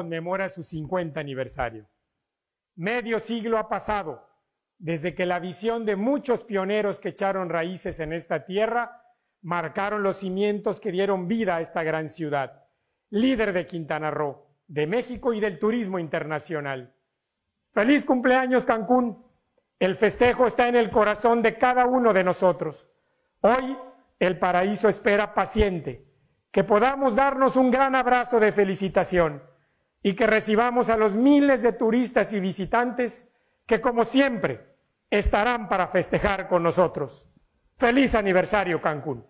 conmemora su 50 aniversario. Medio siglo ha pasado desde que la visión de muchos pioneros que echaron raíces en esta tierra marcaron los cimientos que dieron vida a esta gran ciudad, líder de Quintana Roo, de México y del turismo internacional. Feliz cumpleaños Cancún. El festejo está en el corazón de cada uno de nosotros. Hoy el paraíso espera paciente, que podamos darnos un gran abrazo de felicitación y que recibamos a los miles de turistas y visitantes que como siempre estarán para festejar con nosotros. Feliz aniversario Cancún.